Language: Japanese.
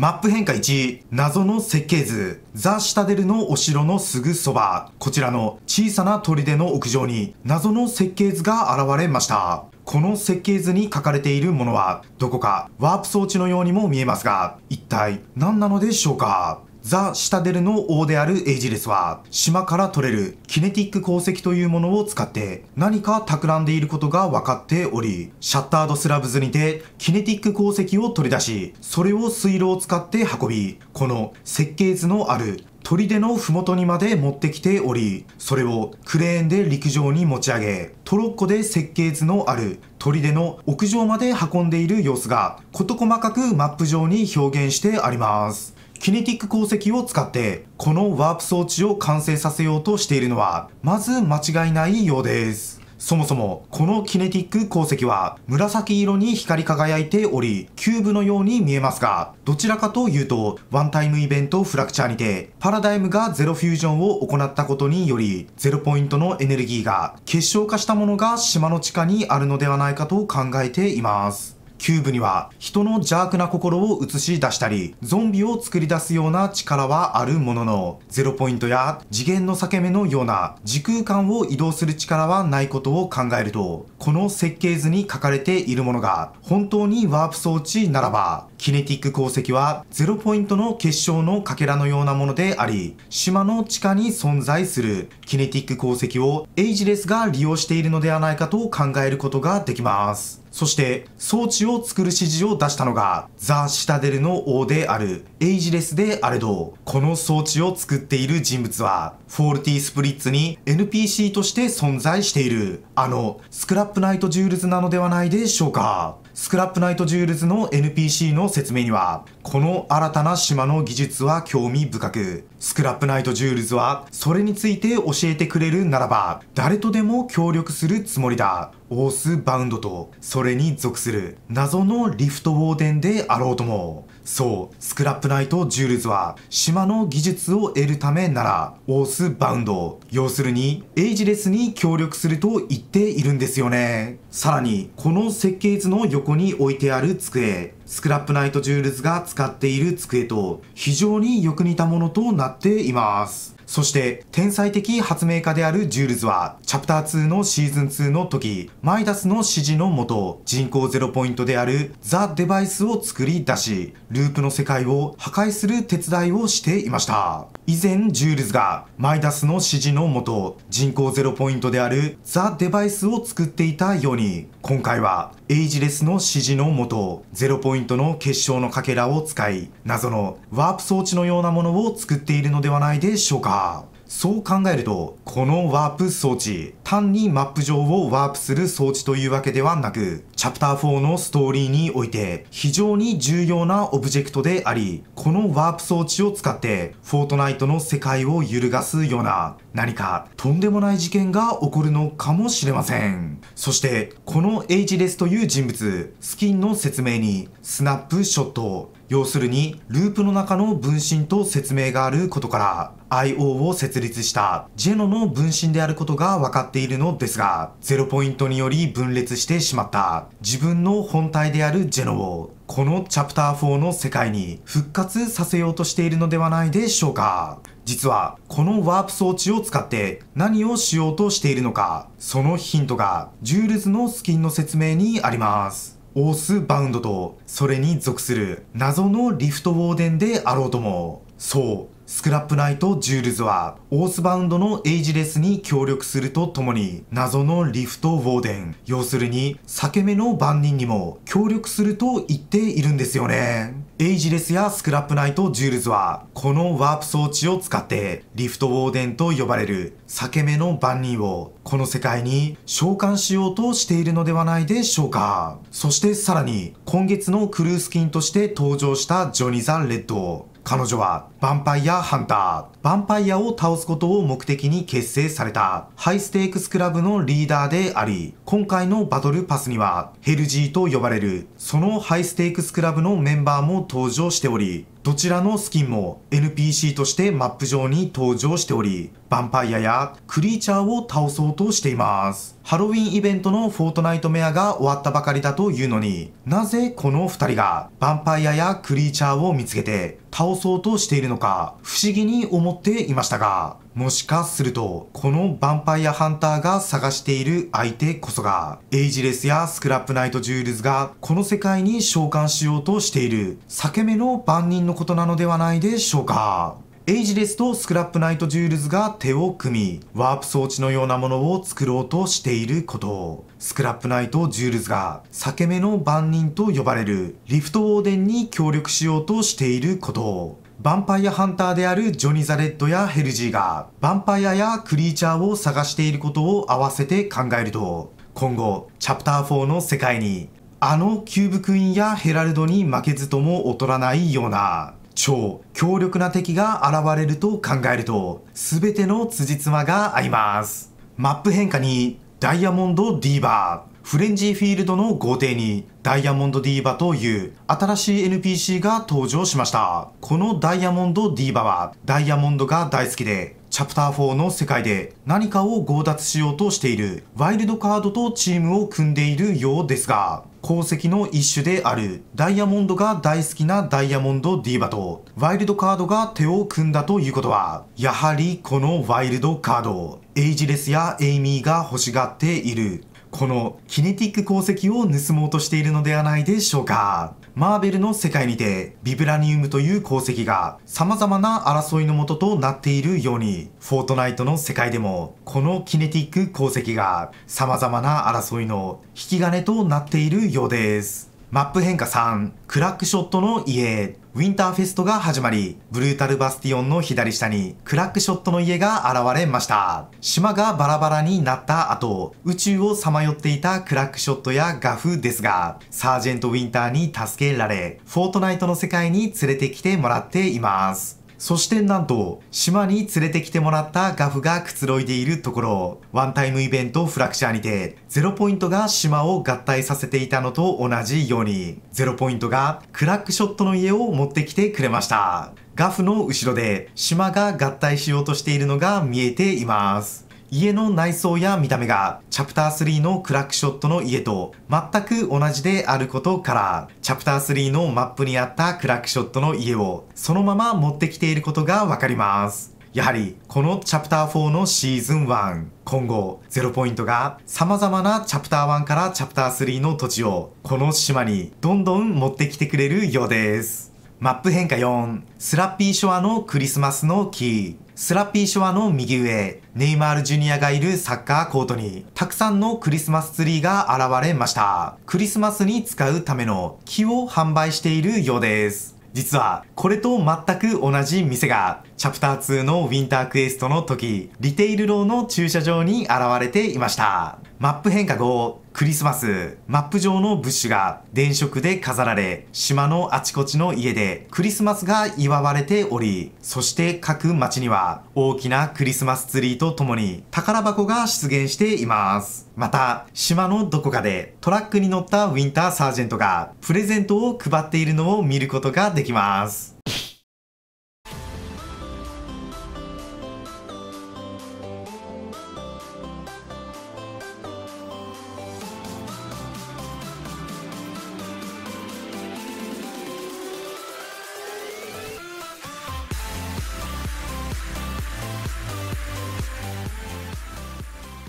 マップ変化1、謎の設計図。ザ・シタデルのお城のすぐそば。こちらの小さな砦の屋上に謎の設計図が現れました。この設計図に書かれているものは、どこかワープ装置のようにも見えますが、一体何なのでしょうかザ・シタデルの王であるエイジレスは、島から取れるキネティック鉱石というものを使って何か企んでいることが分かっており、シャッタードスラブズにてキネティック鉱石を取り出し、それを水路を使って運び、この設計図のある砦の麓にまで持ってきており、それをクレーンで陸上に持ち上げ、トロッコで設計図のある砦の屋上まで運んでいる様子が事細かくマップ上に表現してあります。キネティック鉱石を使ってこのワープ装置を完成させようとしているのはまず間違いないようですそもそも、このキネティック鉱石は紫色に光り輝いており、キューブのように見えますが、どちらかというと、ワンタイムイベントフラクチャーにて、パラダイムがゼロフュージョンを行ったことにより、ゼロポイントのエネルギーが結晶化したものが島の地下にあるのではないかと考えています。キューブには人の邪悪な心を映し出したり、ゾンビを作り出すような力はあるものの、ゼロポイントや次元の裂け目のような時空間を移動する力はないことを考えると、この設計図に書かれているものが本当にワープ装置ならば、キネティック鉱石はゼロポイントの結晶のかけらのようなものであり、島の地下に存在するキネティック鉱石をエイジレスが利用しているのではないかと考えることができます。そして装置を作る指示を出したのがザ・シタデルの王であるエイジレスであれどこの装置を作っている人物はフォールティスプリッツに NPC として存在しているあのスクラップナイトジュールズなのではないでしょうかスクラップナイトジュールズの NPC の説明には、この新たな島の技術は興味深く、スクラップナイトジュールズはそれについて教えてくれるならば、誰とでも協力するつもりだ。オースバウンドとそれに属する謎のリフトウォーデンであろうともそうスクラップナイト・ジュールズは島の技術を得るためならオースバウンド要するにエイジレスに協力すると言っているんですよねさらにこの設計図の横に置いてある机スクラップナイトジュールズが使っている机と非常によく似たものとなっています。そして、天才的発明家であるジュールズは、チャプター2のシーズン2の時、マイダスの指示のもと、人口ゼロポイントであるザ・デバイスを作り出し、ループの世界を破壊する手伝いをしていました。以前、ジュールズが、マイダスの指示のもと、人口ゼロポイントであるザ・デバイスを作っていたように、今回は、エイジレスの指示のもと、ゼロポイントイントの結晶のかけらを使い、謎のワープ装置のようなものを作っているのではないでしょうか。そう考えると、このワープ装置、単にマップ上をワープする装置というわけではなく、チャプター4のストーリーにおいて非常に重要なオブジェクトであり、このワープ装置を使って、フォートナイトの世界を揺るがすような、何かとんでもない事件が起こるのかもしれません。そして、このエイジレスという人物、スキンの説明に、スナップショット、要するにループの中の分身と説明があることから IO を設立したジェノの分身であることが分かっているのですがゼロポイントにより分裂してしまった自分の本体であるジェノをこのチャプター4の世界に復活させようとしているのではないでしょうか実はこのワープ装置を使って何をしようとしているのかそのヒントがジュールズのスキンの説明にありますオースバウンドとそれに属する謎のリフトウォーデンであろうともそうスクラップナイト・ジュールズは、オースバウンドのエイジレスに協力するとともに、謎のリフト・ウォーデン、要するに、裂け目の番人にも協力すると言っているんですよね。エイジレスやスクラップナイト・ジュールズは、このワープ装置を使って、リフト・ウォーデンと呼ばれる裂け目の番人を、この世界に召喚しようとしているのではないでしょうか。そしてさらに、今月のクルースキンとして登場したジョニザ・レッド。彼女はヴァンパイアハンター、ヴァンパイアを倒すことを目的に結成されたハイステークスクラブのリーダーであり、今回のバトルパスにはヘルジーと呼ばれるそのハイステークスクラブのメンバーも登場しており、どちらのスキンも NPC としてマップ上に登場しており、ヴァンパイアやクリーチャーを倒そうとしています。ハロウィンイベントのフォートナイトメアが終わったばかりだというのに、なぜこの2人がヴァンパイアやクリーチャーを見つけて倒そうとしているのか不思議に思っていましたがもしかするとこのヴァンパイアハンターが探している相手こそがエイジレスやスクラップナイトジュールズがこの世界に召喚しようとしている裂け目の番人のことなのではないでしょうかエイジレスとスクラップナイトジュールズが手を組みワープ装置のようなものを作ろうとしていることスクラップナイト・ジュールズが裂け目の番人と呼ばれるリフト・ウォーデンに協力しようとしていることをヴァンパイアハンターであるジョニー・ザ・レッドやヘルジーがヴァンパイアやクリーチャーを探していることを合わせて考えると今後チャプター4の世界にあのキューブクイーンやヘラルドに負けずとも劣らないような超強力な敵が現れると考えると全ての辻褄が合いますマップ変化にダイヤモンドディーバーフレンジフィールドの豪邸にダイヤモンドディーバという新しい NPC が登場しました。このダイヤモンドディーバはダイヤモンドが大好きでチャプター4の世界で何かを強奪しようとしているワイルドカードとチームを組んでいるようですが鉱石の一種であるダイヤモンドが大好きなダイヤモンドディーバとワイルドカードが手を組んだということはやはりこのワイルドカードエイジレスやエイミーが欲しがっているこのキネティック鉱石を盗もうとしているのではないでしょうかマーベルの世界にてビブラニウムという鉱石が様々な争いのもととなっているようにフォートナイトの世界でもこのキネティック鉱石が様々な争いの引き金となっているようですマップ変化3、クラックショットの家、ウィンターフェストが始まり、ブルータルバスティオンの左下に、クラックショットの家が現れました。島がバラバラになった後、宇宙をさまよっていたクラックショットやガフですが、サージェントウィンターに助けられ、フォートナイトの世界に連れてきてもらっています。そしてなんと、島に連れてきてもらったガフがくつろいでいるところ、ワンタイムイベントフラクチャーにて、ゼロポイントが島を合体させていたのと同じように、ゼロポイントがクラックショットの家を持ってきてくれました。ガフの後ろで島が合体しようとしているのが見えています。家の内装や見た目が、チャプター3のクラックショットの家と全く同じであることから、チャプター3のマップにあったクラックショットの家をそのまま持ってきていることがわかります。やはり、このチャプター4のシーズン1、今後、ゼロポイントが様々なチャプター1からチャプター3の土地を、この島にどんどん持ってきてくれるようです。マップ変化4、スラッピーショアのクリスマスの木。スラッピーショアの右上、ネイマールジュニアがいるサッカーコートに、たくさんのクリスマスツリーが現れました。クリスマスに使うための木を販売しているようです。実は、これと全く同じ店が、チャプター2のウィンタークエストの時、リテイルローの駐車場に現れていました。マップ変化後、クリスマス、マップ上のブッシュが電飾で飾られ、島のあちこちの家でクリスマスが祝われており、そして各町には大きなクリスマスツリーと共に宝箱が出現しています。また、島のどこかでトラックに乗ったウィンターサージェントがプレゼントを配っているのを見ることができます。